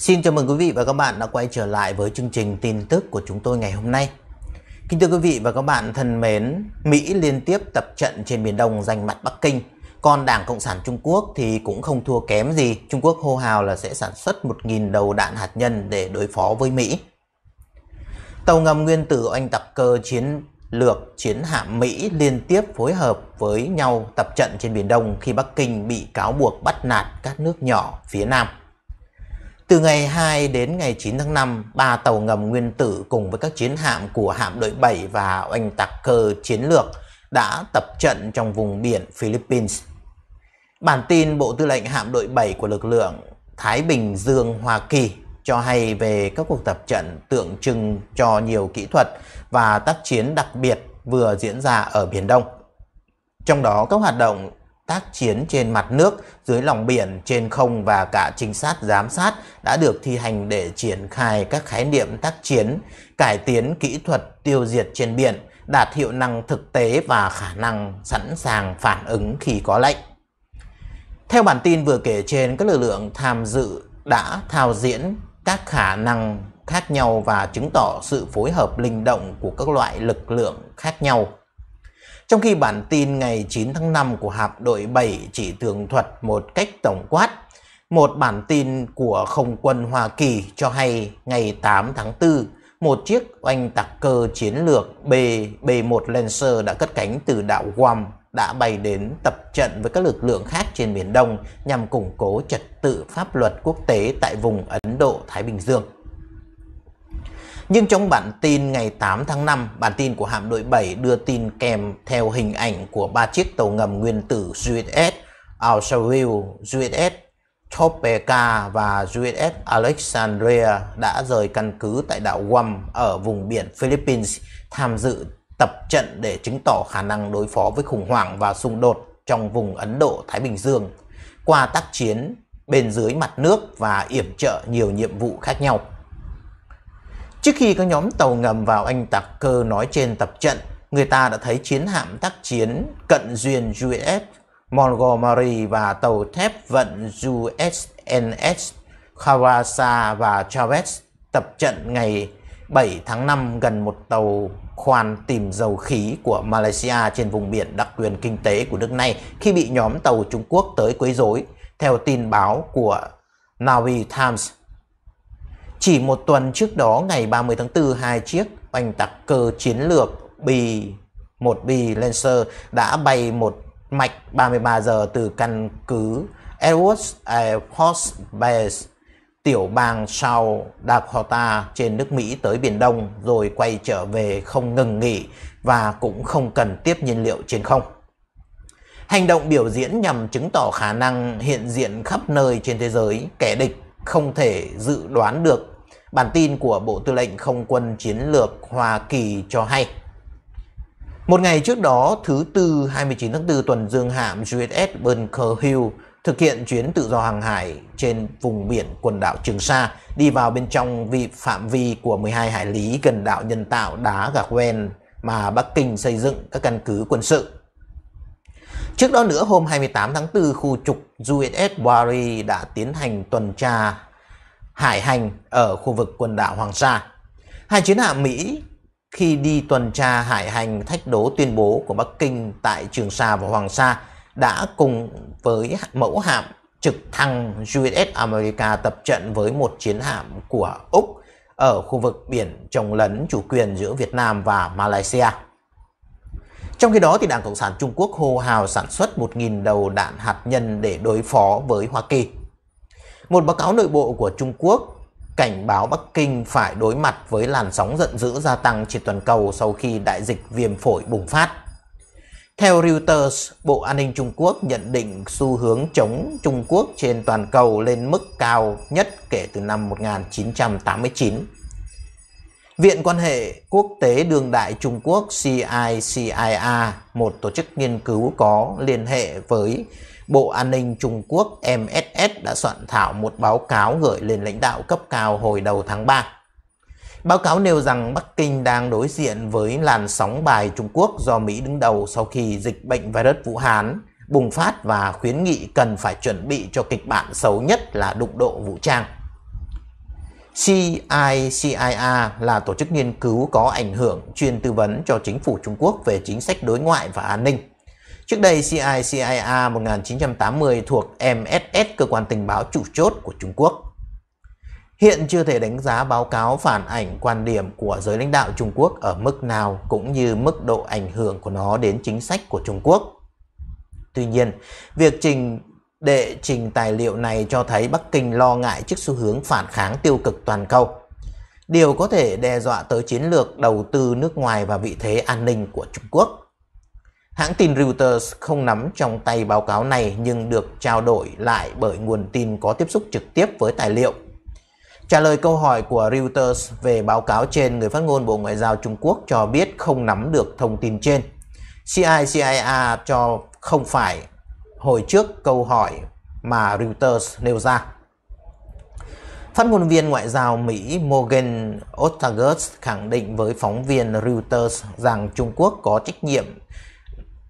Xin chào mừng quý vị và các bạn đã quay trở lại với chương trình tin tức của chúng tôi ngày hôm nay. Kính thưa quý vị và các bạn thân mến, Mỹ liên tiếp tập trận trên Biển Đông giành mặt Bắc Kinh. Còn Đảng Cộng sản Trung Quốc thì cũng không thua kém gì. Trung Quốc hô hào là sẽ sản xuất 1.000 đầu đạn hạt nhân để đối phó với Mỹ. Tàu ngầm nguyên tử oanh tặc cơ chiến lược chiến hạm Mỹ liên tiếp phối hợp với nhau tập trận trên Biển Đông khi Bắc Kinh bị cáo buộc bắt nạt các nước nhỏ phía Nam. Từ ngày 2 đến ngày 9 tháng 5, ba tàu ngầm nguyên tử cùng với các chiến hạm của hạm đội 7 và oanh tạc cơ chiến lược đã tập trận trong vùng biển Philippines. Bản tin Bộ Tư lệnh Hạm đội 7 của lực lượng Thái Bình Dương Hoa Kỳ cho hay về các cuộc tập trận tượng trưng cho nhiều kỹ thuật và tác chiến đặc biệt vừa diễn ra ở Biển Đông. Trong đó các hoạt động tác chiến trên mặt nước, dưới lòng biển, trên không và cả trinh sát giám sát đã được thi hành để triển khai các khái niệm tác chiến, cải tiến kỹ thuật tiêu diệt trên biển, đạt hiệu năng thực tế và khả năng sẵn sàng phản ứng khi có lệnh. Theo bản tin vừa kể trên, các lực lượng tham dự đã thao diễn các khả năng khác nhau và chứng tỏ sự phối hợp linh động của các loại lực lượng khác nhau. Trong khi bản tin ngày 9 tháng 5 của hạm đội 7 chỉ tường thuật một cách tổng quát, một bản tin của không quân Hoa Kỳ cho hay ngày 8 tháng 4, một chiếc oanh tạc cơ chiến lược B, B-1 Lancer đã cất cánh từ đảo Guam đã bay đến tập trận với các lực lượng khác trên Biển Đông nhằm củng cố trật tự pháp luật quốc tế tại vùng Ấn Độ-Thái Bình Dương. Nhưng trong bản tin ngày 8 tháng 5, bản tin của hạm đội 7 đưa tin kèm theo hình ảnh của ba chiếc tàu ngầm nguyên tử USS Alsaville, USS Topeka và USS Alexandria đã rời căn cứ tại đảo Guam ở vùng biển Philippines tham dự tập trận để chứng tỏ khả năng đối phó với khủng hoảng và xung đột trong vùng Ấn Độ-Thái Bình Dương qua tác chiến bên dưới mặt nước và yểm trợ nhiều nhiệm vụ khác nhau. Trước khi các nhóm tàu ngầm vào anh tặc cơ nói trên tập trận, người ta đã thấy chiến hạm tác chiến cận duyên USS Montgomery và tàu thép vận USNS Kawasa và Chavez tập trận ngày 7 tháng 5 gần một tàu khoan tìm dầu khí của Malaysia trên vùng biển đặc quyền kinh tế của nước này khi bị nhóm tàu Trung Quốc tới quấy rối. Theo tin báo của Naui Times, chỉ một tuần trước đó ngày 30 tháng 4, hai chiếc oanh tạc cơ chiến lược B-1B Lancer đã bay một mạch 33 giờ từ căn cứ Edwards Air Force Base tiểu bang South Dakota trên nước Mỹ tới Biển Đông rồi quay trở về không ngừng nghỉ và cũng không cần tiếp nhiên liệu trên không. Hành động biểu diễn nhằm chứng tỏ khả năng hiện diện khắp nơi trên thế giới, kẻ địch không thể dự đoán được Bản tin của Bộ Tư lệnh Không quân Chiến lược Hoa Kỳ cho hay. Một ngày trước đó, thứ Tư 29 tháng 4 tuần dương hạm USS Bunker Hill thực hiện chuyến tự do hàng hải trên vùng biển quần đảo Trường Sa đi vào bên trong vị phạm vi của 12 hải lý gần đảo nhân tạo đá gạc ven mà Bắc Kinh xây dựng các căn cứ quân sự. Trước đó nữa, hôm 28 tháng 4, khu trục USS Barry đã tiến hành tuần tra hải hành ở khu vực quần đảo Hoàng Sa. Hai chiến hạm Mỹ khi đi tuần tra hải hành thách đố tuyên bố của Bắc Kinh tại Trường Sa và Hoàng Sa đã cùng với mẫu hạm trực thăng USS America tập trận với một chiến hạm của Úc ở khu vực biển trồng lấn chủ quyền giữa Việt Nam và Malaysia. Trong khi đó, thì Đảng Cộng sản Trung Quốc hô hào sản xuất 1.000 đầu đạn hạt nhân để đối phó với Hoa Kỳ. Một báo cáo nội bộ của Trung Quốc cảnh báo Bắc Kinh phải đối mặt với làn sóng giận dữ gia tăng trên toàn cầu sau khi đại dịch viêm phổi bùng phát. Theo Reuters, Bộ An ninh Trung Quốc nhận định xu hướng chống Trung Quốc trên toàn cầu lên mức cao nhất kể từ năm 1989. Viện quan hệ quốc tế đương đại Trung Quốc (CICIA), một tổ chức nghiên cứu có liên hệ với Bộ An ninh Trung Quốc MSS đã soạn thảo một báo cáo gửi lên lãnh đạo cấp cao hồi đầu tháng 3. Báo cáo nêu rằng Bắc Kinh đang đối diện với làn sóng bài Trung Quốc do Mỹ đứng đầu sau khi dịch bệnh virus Vũ Hán bùng phát và khuyến nghị cần phải chuẩn bị cho kịch bản xấu nhất là đụng độ vũ trang. CICIA là tổ chức nghiên cứu có ảnh hưởng chuyên tư vấn cho chính phủ Trung Quốc về chính sách đối ngoại và an ninh. Trước đây, CICIA 1980 thuộc MSS, cơ quan tình báo chủ chốt của Trung Quốc. Hiện chưa thể đánh giá báo cáo phản ảnh quan điểm của giới lãnh đạo Trung Quốc ở mức nào cũng như mức độ ảnh hưởng của nó đến chính sách của Trung Quốc. Tuy nhiên, việc trình đệ trình tài liệu này cho thấy Bắc Kinh lo ngại trước xu hướng phản kháng tiêu cực toàn cầu. Điều có thể đe dọa tới chiến lược đầu tư nước ngoài và vị thế an ninh của Trung Quốc. Hãng tin Reuters không nắm trong tay báo cáo này nhưng được trao đổi lại bởi nguồn tin có tiếp xúc trực tiếp với tài liệu. Trả lời câu hỏi của Reuters về báo cáo trên, người phát ngôn Bộ Ngoại giao Trung Quốc cho biết không nắm được thông tin trên. CICIA cho không phải hồi trước câu hỏi mà Reuters nêu ra. Phát ngôn viên Ngoại giao Mỹ Morgan Otagus khẳng định với phóng viên Reuters rằng Trung Quốc có trách nhiệm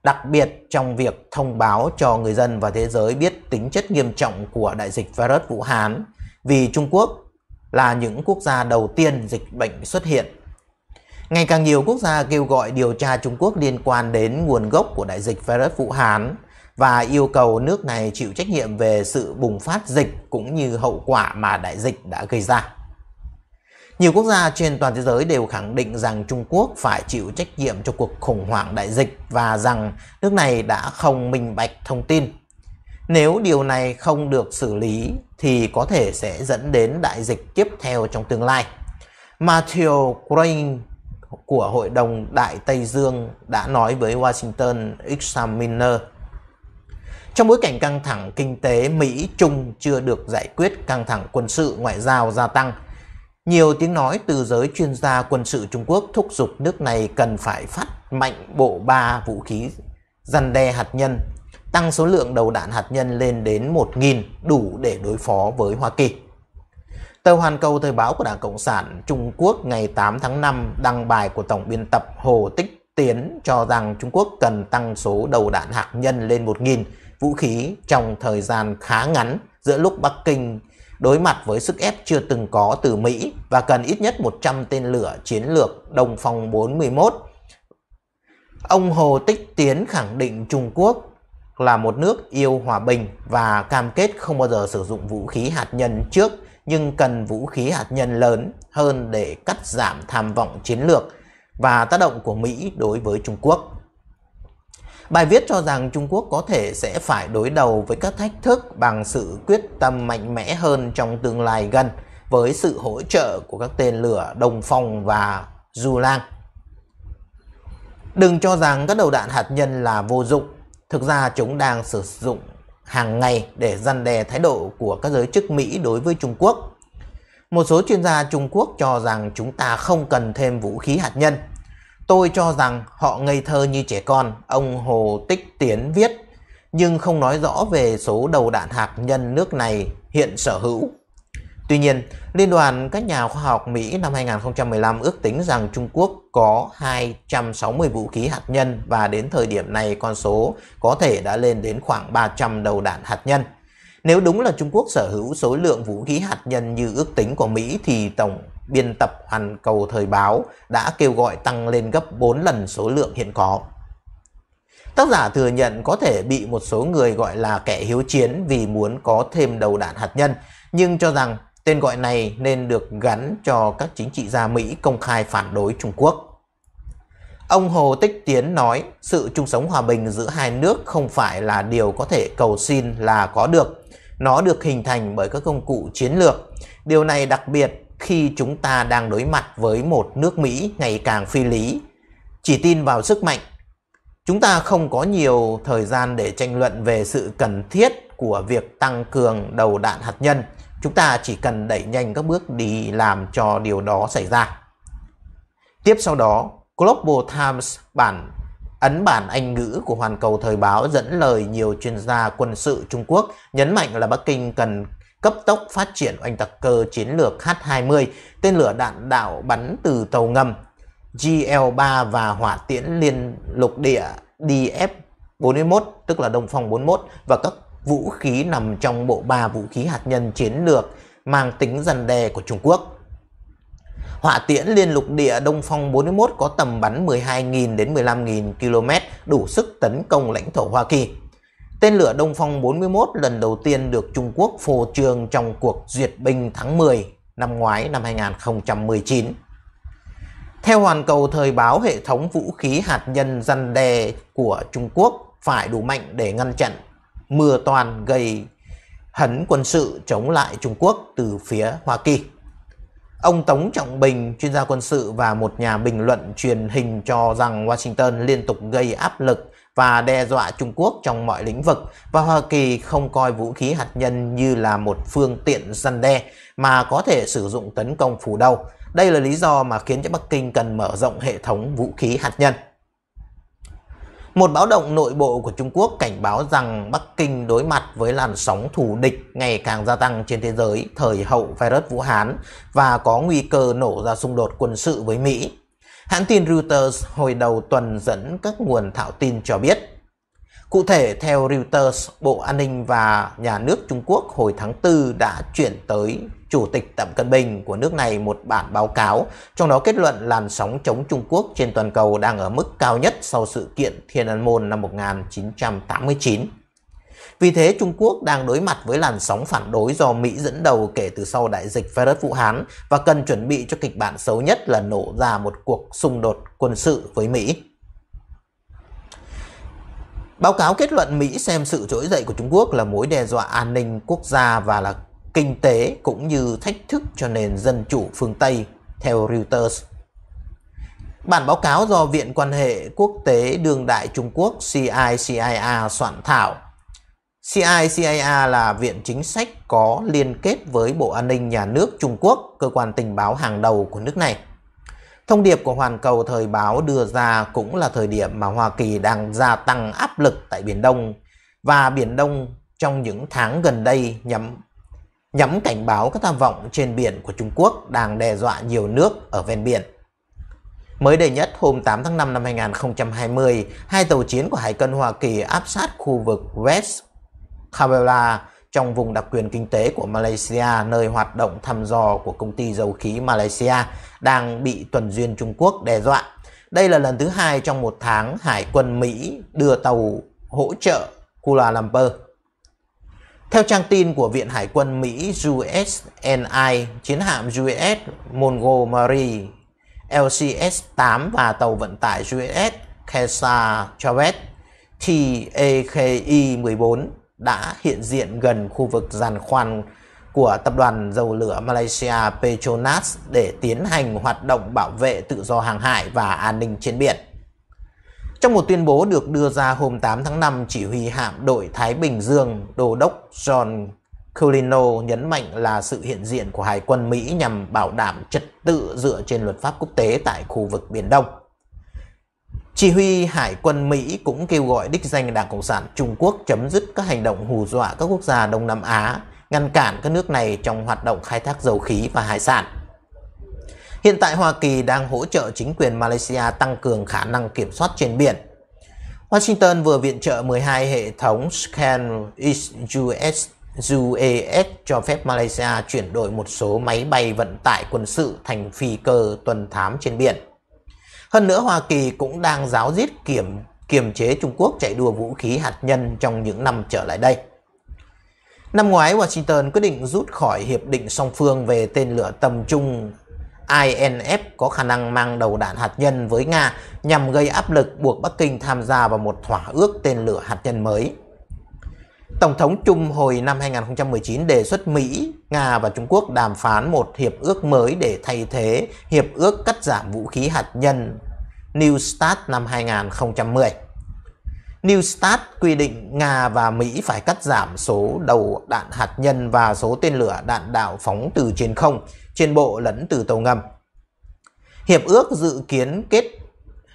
đặc biệt trong việc thông báo cho người dân và thế giới biết tính chất nghiêm trọng của đại dịch virus Vũ Hán vì Trung Quốc là những quốc gia đầu tiên dịch bệnh xuất hiện. Ngày càng nhiều quốc gia kêu gọi điều tra Trung Quốc liên quan đến nguồn gốc của đại dịch virus Vũ Hán và yêu cầu nước này chịu trách nhiệm về sự bùng phát dịch cũng như hậu quả mà đại dịch đã gây ra. Nhiều quốc gia trên toàn thế giới đều khẳng định rằng Trung Quốc phải chịu trách nhiệm cho cuộc khủng hoảng đại dịch và rằng nước này đã không minh bạch thông tin. Nếu điều này không được xử lý thì có thể sẽ dẫn đến đại dịch tiếp theo trong tương lai. Matthew Crane của Hội đồng Đại Tây Dương đã nói với Washington Examiner trong bối cảnh căng thẳng kinh tế Mỹ-Trung chưa được giải quyết, căng thẳng quân sự ngoại giao gia tăng, nhiều tiếng nói từ giới chuyên gia quân sự Trung Quốc thúc giục nước này cần phải phát mạnh bộ ba vũ khí răn đe hạt nhân, tăng số lượng đầu đạn hạt nhân lên đến 1.000 đủ để đối phó với Hoa Kỳ. Tờ Hoàn Cầu Thời báo của Đảng Cộng sản Trung Quốc ngày 8 tháng 5 đăng bài của Tổng biên tập Hồ Tích Tiến cho rằng Trung Quốc cần tăng số đầu đạn hạt nhân lên 1.000 vũ khí trong thời gian khá ngắn giữa lúc Bắc Kinh đối mặt với sức ép chưa từng có từ Mỹ và cần ít nhất 100 tên lửa chiến lược đồng phòng 41. Ông Hồ Tích Tiến khẳng định Trung Quốc là một nước yêu hòa bình và cam kết không bao giờ sử dụng vũ khí hạt nhân trước nhưng cần vũ khí hạt nhân lớn hơn để cắt giảm tham vọng chiến lược và tác động của Mỹ đối với Trung Quốc. Bài viết cho rằng Trung Quốc có thể sẽ phải đối đầu với các thách thức bằng sự quyết tâm mạnh mẽ hơn trong tương lai gần với sự hỗ trợ của các tên lửa Đồng Phong và Du Lang. Đừng cho rằng các đầu đạn hạt nhân là vô dụng, thực ra chúng đang sử dụng hàng ngày để răn đe thái độ của các giới chức Mỹ đối với Trung Quốc. Một số chuyên gia Trung Quốc cho rằng chúng ta không cần thêm vũ khí hạt nhân Tôi cho rằng họ ngây thơ như trẻ con, ông Hồ Tích Tiến viết, nhưng không nói rõ về số đầu đạn hạt nhân nước này hiện sở hữu. Tuy nhiên, Liên đoàn các nhà khoa học Mỹ năm 2015 ước tính rằng Trung Quốc có 260 vũ khí hạt nhân và đến thời điểm này con số có thể đã lên đến khoảng 300 đầu đạn hạt nhân. Nếu đúng là Trung Quốc sở hữu số lượng vũ khí hạt nhân như ước tính của Mỹ thì tổng biên tập Hoàn Cầu Thời báo đã kêu gọi tăng lên gấp 4 lần số lượng hiện có. Tác giả thừa nhận có thể bị một số người gọi là kẻ hiếu chiến vì muốn có thêm đầu đạn hạt nhân, nhưng cho rằng tên gọi này nên được gắn cho các chính trị gia Mỹ công khai phản đối Trung Quốc. Ông Hồ Tích Tiến nói sự chung sống hòa bình giữa hai nước không phải là điều có thể cầu xin là có được. Nó được hình thành bởi các công cụ chiến lược. Điều này đặc biệt khi chúng ta đang đối mặt với một nước Mỹ ngày càng phi lý, chỉ tin vào sức mạnh. Chúng ta không có nhiều thời gian để tranh luận về sự cần thiết của việc tăng cường đầu đạn hạt nhân. Chúng ta chỉ cần đẩy nhanh các bước đi làm cho điều đó xảy ra. Tiếp sau đó, Global Times bản ấn bản Anh ngữ của Hoàn Cầu Thời báo dẫn lời nhiều chuyên gia quân sự Trung Quốc nhấn mạnh là Bắc Kinh cần cấp tốc phát triển oanh tạc cơ chiến lược H-20, tên lửa đạn đạo bắn từ tàu ngầm GL-3 và hỏa tiễn liên lục địa DF-41, tức là Đông Phong 41, và các vũ khí nằm trong bộ ba vũ khí hạt nhân chiến lược mang tính răn đe của Trung Quốc. Hỏa tiễn liên lục địa Đông Phong 41 có tầm bắn 12.000 đến 15.000 km, đủ sức tấn công lãnh thổ Hoa Kỳ. Tên lửa Đông Phong 41 lần đầu tiên được Trung Quốc phô trương trong cuộc duyệt binh tháng 10 năm ngoái năm 2019. Theo Hoàn Cầu thời báo, hệ thống vũ khí hạt nhân răn đe của Trung Quốc phải đủ mạnh để ngăn chặn mưa toàn gây hấn quân sự chống lại Trung Quốc từ phía Hoa Kỳ. Ông Tống Trọng Bình, chuyên gia quân sự và một nhà bình luận truyền hình cho rằng Washington liên tục gây áp lực và đe dọa Trung Quốc trong mọi lĩnh vực và Hoa Kỳ không coi vũ khí hạt nhân như là một phương tiện răn đe mà có thể sử dụng tấn công phủ đầu. Đây là lý do mà khiến cho Bắc Kinh cần mở rộng hệ thống vũ khí hạt nhân. Một báo động nội bộ của Trung Quốc cảnh báo rằng Bắc Kinh đối mặt với làn sóng thù địch ngày càng gia tăng trên thế giới thời hậu virus Vũ Hán và có nguy cơ nổ ra xung đột quân sự với Mỹ. Hãng tin Reuters hồi đầu tuần dẫn các nguồn thạo tin cho biết. Cụ thể, theo Reuters, Bộ An ninh và Nhà nước Trung Quốc hồi tháng 4 đã chuyển tới Chủ tịch Tập Cận Bình của nước này một bản báo cáo, trong đó kết luận làn sóng chống Trung Quốc trên toàn cầu đang ở mức cao nhất sau sự kiện Thiên An Môn năm 1989. Vì thế, Trung Quốc đang đối mặt với làn sóng phản đối do Mỹ dẫn đầu kể từ sau đại dịch virus Vũ Hán và cần chuẩn bị cho kịch bản xấu nhất là nổ ra một cuộc xung đột quân sự với Mỹ. Báo cáo kết luận Mỹ xem sự trỗi dậy của Trung Quốc là mối đe dọa an ninh quốc gia và là kinh tế cũng như thách thức cho nền dân chủ phương Tây, theo Reuters. Bản báo cáo do Viện Quan hệ Quốc tế Đương đại Trung Quốc CICIA soạn thảo CICAA là viện chính sách có liên kết với Bộ An ninh Nhà nước Trung Quốc, cơ quan tình báo hàng đầu của nước này. Thông điệp của Hoàn Cầu Thời báo đưa ra cũng là thời điểm mà Hoa Kỳ đang gia tăng áp lực tại Biển Đông và Biển Đông trong những tháng gần đây nhắm nhắm cảnh báo các tham vọng trên biển của Trung Quốc đang đe dọa nhiều nước ở ven biển. Mới đây nhất, hôm 8 tháng 5 năm 2020, hai tàu chiến của Hải quân Hoa Kỳ áp sát khu vực West Kabela trong vùng đặc quyền kinh tế của Malaysia nơi hoạt động thăm dò của công ty dầu khí Malaysia đang bị tuần duyên Trung Quốc đe dọa. Đây là lần thứ hai trong một tháng Hải quân Mỹ đưa tàu hỗ trợ Kuala Lumpur. Theo trang tin của Viện Hải quân Mỹ USNI, chiến hạm US Montgomery LCS-8 và tàu vận tải US Kesa Chavez TAKI-14 đã hiện diện gần khu vực giàn khoan của tập đoàn dầu lửa Malaysia Petronas để tiến hành hoạt động bảo vệ tự do hàng hải và an ninh trên biển. Trong một tuyên bố được đưa ra hôm 8 tháng 5, chỉ huy hạm đội Thái Bình Dương, đô đốc John Colino nhấn mạnh là sự hiện diện của Hải quân Mỹ nhằm bảo đảm trật tự dựa trên luật pháp quốc tế tại khu vực Biển Đông. Chỉ huy Hải quân Mỹ cũng kêu gọi đích danh Đảng Cộng sản Trung Quốc chấm dứt các hành động hù dọa các quốc gia Đông Nam Á, ngăn cản các nước này trong hoạt động khai thác dầu khí và hải sản. Hiện tại Hoa Kỳ đang hỗ trợ chính quyền Malaysia tăng cường khả năng kiểm soát trên biển. Washington vừa viện trợ 12 hệ thống Scan US UAS e cho phép Malaysia chuyển đổi một số máy bay vận tải quân sự thành phi cơ tuần thám trên biển. Hơn nữa Hoa Kỳ cũng đang giáo diết kiểm kiềm chế Trung Quốc chạy đua vũ khí hạt nhân trong những năm trở lại đây. Năm ngoái, Washington quyết định rút khỏi Hiệp định song phương về tên lửa tầm trung INF có khả năng mang đầu đạn hạt nhân với Nga nhằm gây áp lực buộc Bắc Kinh tham gia vào một thỏa ước tên lửa hạt nhân mới. Tổng thống Trung hồi năm 2019 đề xuất Mỹ, Nga và Trung Quốc đàm phán một hiệp ước mới để thay thế hiệp ước cắt giảm vũ khí hạt nhân New START năm 2010. New START quy định Nga và Mỹ phải cắt giảm số đầu đạn hạt nhân và số tên lửa đạn đạo phóng từ trên không, trên bộ lẫn từ tàu ngầm. Hiệp ước dự kiến kết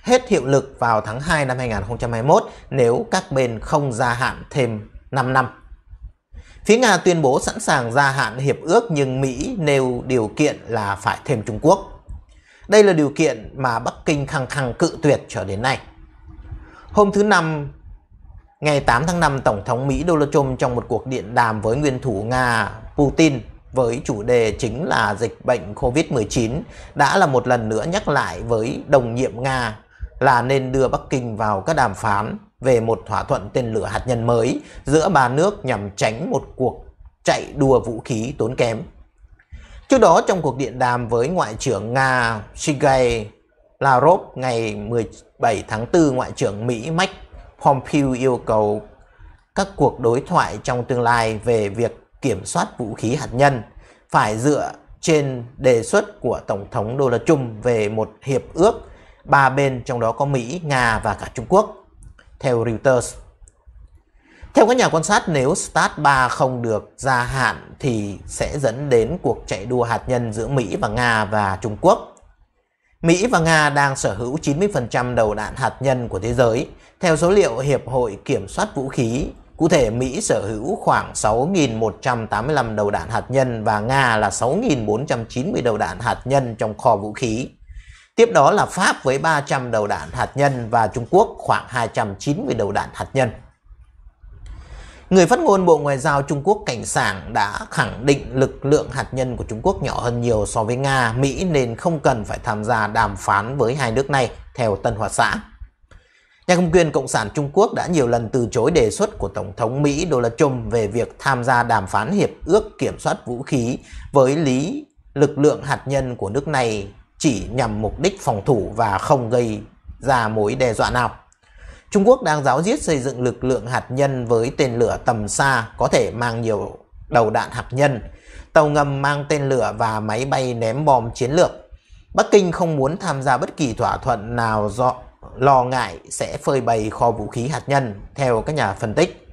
hết hiệu lực vào tháng 2 năm 2021 nếu các bên không gia hạn thêm 5 năm. Phía Nga tuyên bố sẵn sàng gia hạn hiệp ước nhưng Mỹ nêu điều kiện là phải thêm Trung Quốc. Đây là điều kiện mà Bắc Kinh khăng khăng cự tuyệt cho đến nay. Hôm thứ Năm, ngày 8 tháng 5, Tổng thống Mỹ Donald Trump trong một cuộc điện đàm với nguyên thủ Nga Putin với chủ đề chính là dịch bệnh COVID-19 đã là một lần nữa nhắc lại với đồng nhiệm Nga là nên đưa Bắc Kinh vào các đàm phán về một thỏa thuận tên lửa hạt nhân mới giữa ba nước nhằm tránh một cuộc chạy đua vũ khí tốn kém. Trước đó trong cuộc điện đàm với Ngoại trưởng Nga Sergei Lavrov ngày 17 tháng 4, Ngoại trưởng Mỹ Mike Pompeo yêu cầu các cuộc đối thoại trong tương lai về việc kiểm soát vũ khí hạt nhân phải dựa trên đề xuất của Tổng thống Donald Trump về một hiệp ước ba bên trong đó có Mỹ, Nga và cả Trung Quốc theo Reuters. Theo các nhà quan sát, nếu START 3 không được gia hạn thì sẽ dẫn đến cuộc chạy đua hạt nhân giữa Mỹ và Nga và Trung Quốc. Mỹ và Nga đang sở hữu 90% đầu đạn hạt nhân của thế giới. Theo số liệu Hiệp hội Kiểm soát Vũ khí, cụ thể Mỹ sở hữu khoảng 6.185 đầu đạn hạt nhân và Nga là 6.490 đầu đạn hạt nhân trong kho vũ khí. Tiếp đó là Pháp với 300 đầu đạn hạt nhân và Trung Quốc khoảng 290 đầu đạn hạt nhân. Người phát ngôn Bộ Ngoại giao Trung Quốc Cảnh Sảng đã khẳng định lực lượng hạt nhân của Trung Quốc nhỏ hơn nhiều so với Nga, Mỹ nên không cần phải tham gia đàm phán với hai nước này theo Tân Hoa Xã. Nhà công quyền Cộng sản Trung Quốc đã nhiều lần từ chối đề xuất của Tổng thống Mỹ Donald Trump về việc tham gia đàm phán hiệp ước kiểm soát vũ khí với lý lực lượng hạt nhân của nước này chỉ nhằm mục đích phòng thủ và không gây ra mối đe dọa nào. Trung Quốc đang giáo diết xây dựng lực lượng hạt nhân với tên lửa tầm xa có thể mang nhiều đầu đạn hạt nhân, tàu ngầm mang tên lửa và máy bay ném bom chiến lược. Bắc Kinh không muốn tham gia bất kỳ thỏa thuận nào do lo ngại sẽ phơi bày kho vũ khí hạt nhân, theo các nhà phân tích.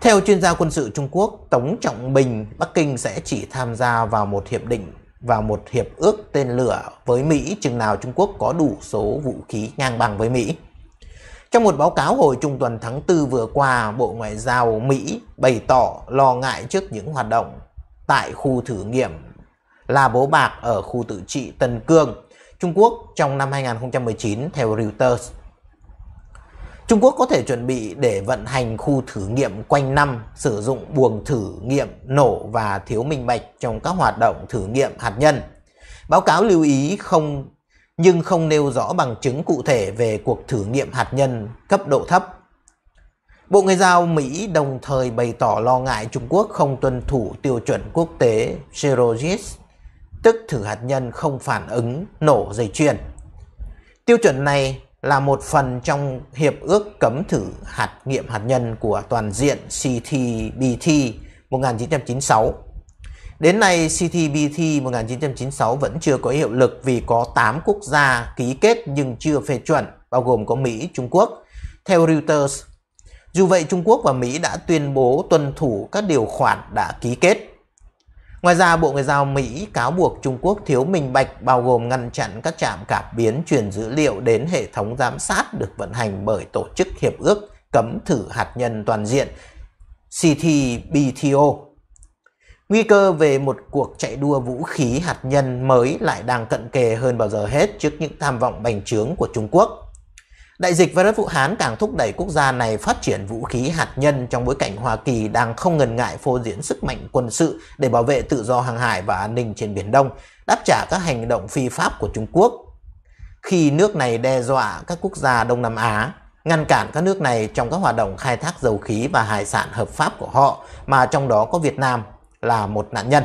Theo chuyên gia quân sự Trung Quốc, Tống Trọng Bình, Bắc Kinh sẽ chỉ tham gia vào một hiệp định vào một hiệp ước tên lửa với Mỹ chừng nào Trung Quốc có đủ số vũ khí ngang bằng với Mỹ. Trong một báo cáo hồi trung tuần tháng 4 vừa qua, Bộ Ngoại giao Mỹ bày tỏ lo ngại trước những hoạt động tại khu thử nghiệm là bố bạc ở khu tự trị Tân Cương, Trung Quốc trong năm 2019 theo Reuters. Trung Quốc có thể chuẩn bị để vận hành khu thử nghiệm quanh năm, sử dụng buồng thử nghiệm nổ và thiếu minh bạch trong các hoạt động thử nghiệm hạt nhân. Báo cáo lưu ý không nhưng không nêu rõ bằng chứng cụ thể về cuộc thử nghiệm hạt nhân cấp độ thấp. Bộ Ngoại giao Mỹ đồng thời bày tỏ lo ngại Trung Quốc không tuân thủ tiêu chuẩn quốc tế Zerogis, tức thử hạt nhân không phản ứng nổ dây chuyền. Tiêu chuẩn này là một phần trong hiệp ước cấm thử hạt nghiệm hạt nhân của toàn diện CTBT 1996. Đến nay CTBT 1996 vẫn chưa có hiệu lực vì có 8 quốc gia ký kết nhưng chưa phê chuẩn, bao gồm có Mỹ, Trung Quốc. Theo Reuters, dù vậy Trung Quốc và Mỹ đã tuyên bố tuân thủ các điều khoản đã ký kết. Ngoài ra, Bộ Ngoại giao Mỹ cáo buộc Trung Quốc thiếu minh bạch bao gồm ngăn chặn các trạm cảm biến truyền dữ liệu đến hệ thống giám sát được vận hành bởi Tổ chức Hiệp ước Cấm Thử Hạt nhân Toàn diện CTBTO. Nguy cơ về một cuộc chạy đua vũ khí hạt nhân mới lại đang cận kề hơn bao giờ hết trước những tham vọng bành trướng của Trung Quốc. Đại dịch virus Vũ Hán càng thúc đẩy quốc gia này phát triển vũ khí hạt nhân trong bối cảnh Hoa Kỳ đang không ngần ngại phô diễn sức mạnh quân sự để bảo vệ tự do hàng hải và an ninh trên Biển Đông, đáp trả các hành động phi pháp của Trung Quốc. Khi nước này đe dọa các quốc gia Đông Nam Á, ngăn cản các nước này trong các hoạt động khai thác dầu khí và hải sản hợp pháp của họ, mà trong đó có Việt Nam là một nạn nhân.